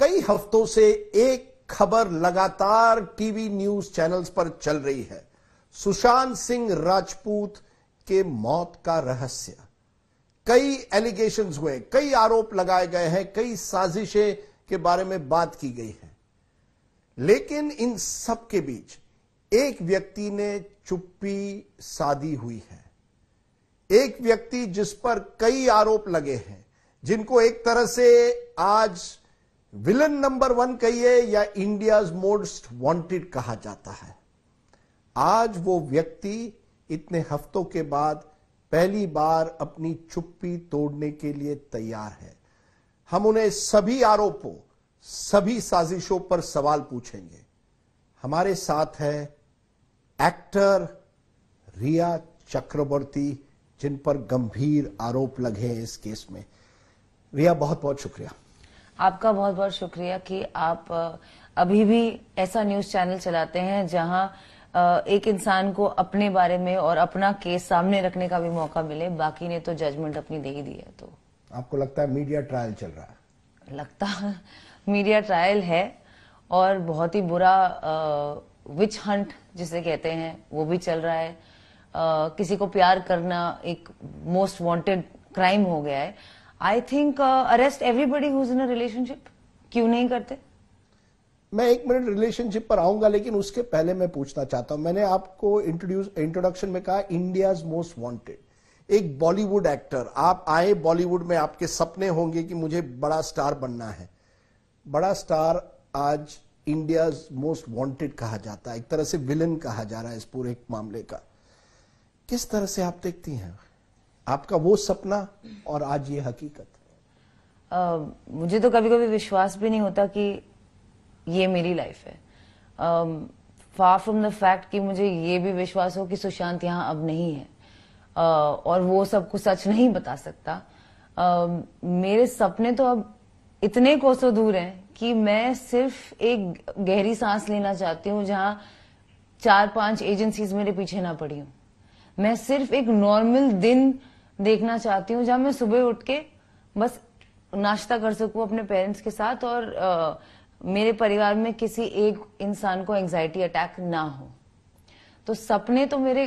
कई हफ्तों से एक खबर लगातार टीवी न्यूज चैनल्स पर चल रही है सुशांत सिंह राजपूत के मौत का रहस्य कई एलिगेशन हुए कई आरोप लगाए गए हैं कई साजिशें के बारे में बात की गई है लेकिन इन सब के बीच एक व्यक्ति ने चुप्पी साधी हुई है एक व्यक्ति जिस पर कई आरोप लगे हैं जिनको एक तरह से आज विलन नंबर वन कहिए या इंडिया मोस्ट वांटेड कहा जाता है आज वो व्यक्ति इतने हफ्तों के बाद पहली बार अपनी चुप्पी तोड़ने के लिए तैयार है हम उन्हें सभी आरोपों सभी साजिशों पर सवाल पूछेंगे हमारे साथ है एक्टर रिया चक्रवर्ती जिन पर गंभीर आरोप लगे हैं इस केस में रिया बहुत बहुत शुक्रिया आपका बहुत बहुत शुक्रिया कि आप अभी भी ऐसा न्यूज चैनल चलाते हैं जहां एक इंसान को अपने बारे में और अपना केस सामने रखने का भी मौका मिले बाकी ने तो जजमेंट अपनी दे ही दी है तो आपको लगता है मीडिया ट्रायल चल रहा है लगता मीडिया ट्रायल है और बहुत ही बुरा विच हंट जिसे कहते हैं वो भी चल रहा है आ, किसी को प्यार करना एक मोस्ट वांटेड क्राइम हो गया है I think arrest everybody who's in a relationship क्यों नहीं करते मैं एक मिनट रिलेशनशिप पर आऊंगा लेकिन उसके पहले मैं पूछना चाहता हूं मैंने आपको इंट्रोड्यूस इंट्रोडक्शन में कहा इंडिया मोस्ट वांटेड एक बॉलीवुड एक्टर आप आए बॉलीवुड में आपके सपने होंगे कि मुझे बड़ा स्टार बनना है बड़ा स्टार आज इंडिया मोस्ट वांटेड कहा जाता है एक तरह से विलन कहा जा रहा है इस पूरे मामले का किस तरह से आप देखती हैं आपका वो सपना और आज ये हकीकत आ, मुझे तो कभी कभी विश्वास भी नहीं होता कि ये मेरी लाइफ है फार फ्रॉम द फैक्ट कि मुझे ये भी विश्वास हो कि सुशांत यहाँ अब नहीं है आ, और वो सबको सच नहीं बता सकता आ, मेरे सपने तो अब इतने कोसों दूर हैं कि मैं सिर्फ एक गहरी सांस लेना चाहती हूँ जहाँ चार पांच एजेंसीज मेरे पीछे ना पड़ी हूँ मैं सिर्फ एक नॉर्मल दिन देखना चाहती हूँ जहाँ मैं सुबह उठ के बस नाश्ता कर सकू अपने पेरेंट्स के साथ और आ, मेरे परिवार में किसी एक इंसान को एंजाइटी अटैक ना हो तो सपने तो मेरे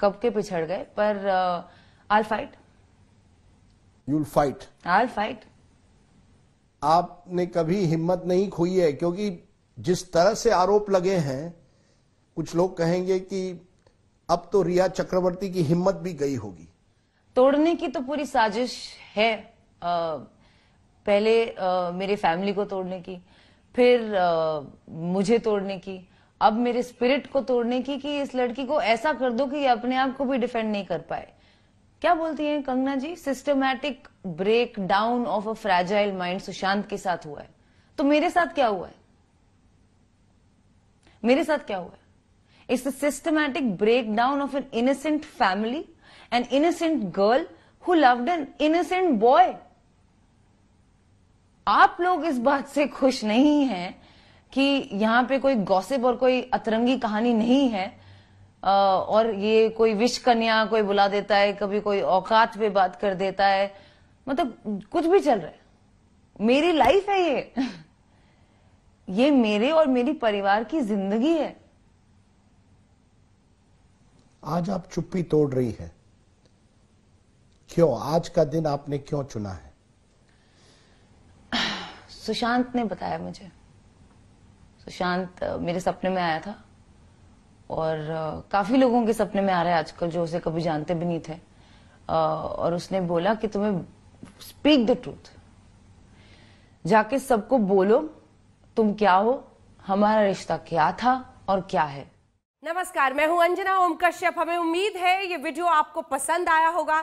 कब के पिछड़ गए पर I fight you'll fight I fight आपने कभी हिम्मत नहीं खोई है क्योंकि जिस तरह से आरोप लगे हैं कुछ लोग कहेंगे कि अब तो रिया चक्रवर्ती की हिम्मत भी गई होगी तोड़ने की तो पूरी साजिश है आ, पहले आ, मेरे फैमिली को तोड़ने की फिर आ, मुझे तोड़ने की अब मेरे स्पिरिट को तोड़ने की कि इस लड़की को ऐसा कर दो कि ये अपने आप को भी डिफेंड नहीं कर पाए क्या बोलती हैं Kangana ji systematic breakdown of a fragile mind Sushant के साथ हुआ है तो मेरे साथ क्या हुआ है मेरे साथ क्या हुआ है it's systematic breakdown of an innocent family an innocent girl who loved an innocent boy. आप लोग इस बात से खुश नहीं हैं कि यहां पे कोई गॉसिप और कोई अतरंगी कहानी नहीं है और ये कोई विश कन्या कोई बुला देता है कभी कोई औकात पे बात कर देता है मतलब कुछ भी चल रहा है मेरी लाइफ है ये ये मेरे और मेरी परिवार की जिंदगी है आज आप चुप्पी तोड़ रही है क्यों आज का दिन आपने क्यों चुना है सुशांत ने बताया मुझे सुशांत मेरे सपने में आया था और काफी लोगों के सपने में आ रहा है आजकल जो उसे कभी जानते भी नहीं थे और उसने बोला कि तुम्हें स्पीक द ट्रूथ जाके सबको बोलो तुम क्या हो हमारा रिश्ता क्या था और क्या है नमस्कार मैं हूं अंजना ओम कश्यप हमें उम्मीद है ये वीडियो आपको पसंद आया होगा